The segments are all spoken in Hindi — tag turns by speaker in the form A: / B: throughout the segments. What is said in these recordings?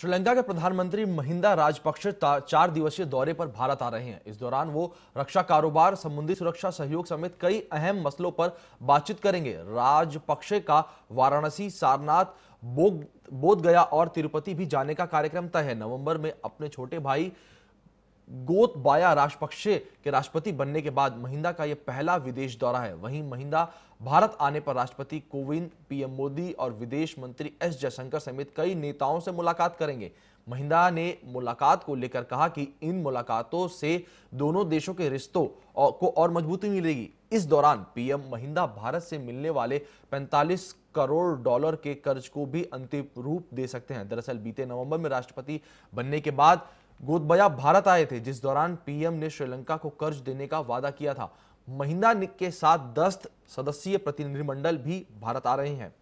A: श्रीलंका के प्रधानमंत्री महिंदा राजपक्षे चार दिवसीय दौरे पर भारत आ रहे हैं इस दौरान वो रक्षा कारोबार संबंधी सुरक्षा सहयोग समेत कई अहम मसलों पर बातचीत करेंगे राजपक्षे का वाराणसी सारनाथ बोध गया और तिरुपति भी जाने का कार्यक्रम तय है नवंबर में अपने छोटे भाई गोतबाया राजपक्षे के राष्ट्रपति बनने के बाद महिंदा का यह पहला विदेश दौरा है वहीं महिंदा भारत आने पर राष्ट्रपति कोविंद पीएम मोदी और विदेश मंत्री एस जयशंकर समेत कई नेताओं से मुलाकात करेंगे महिंदा ने मुलाकात को लेकर कहा कि इन मुलाकातों से दोनों देशों के रिश्तों को और मजबूती मिलेगी इस दौरान पीएम महिंदा भारत से मिलने वाले 45 करोड़ डॉलर के कर्ज को भी अंतिम रूप दे सकते हैं दरअसल बीते नवंबर में राष्ट्रपति बनने के बाद गोदबया भारत आए थे जिस दौरान पीएम ने श्रीलंका को कर्ज देने का वादा किया था महिंदा के साथ दस सदस्यीय प्रतिनिधिमंडल भी भारत आ रहे हैं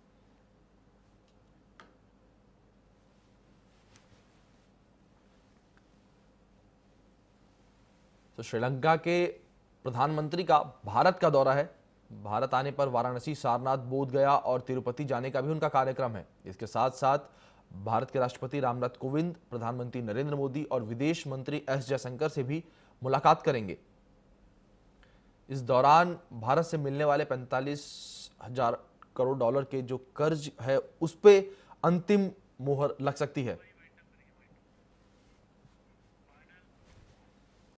A: तो श्रीलंका के प्रधानमंत्री का भारत का दौरा है भारत आने पर वाराणसी सारनाथ बोध गया और तिरुपति जाने का भी उनका कार्यक्रम है इसके साथ साथ भारत के राष्ट्रपति रामनाथ कोविंद प्रधानमंत्री नरेंद्र मोदी और विदेश मंत्री एस जयशंकर से भी मुलाकात करेंगे इस दौरान भारत से मिलने वाले पैंतालीस हजार करोड़ डॉलर के जो कर्ज है उस पर अंतिम मोहर लग सकती है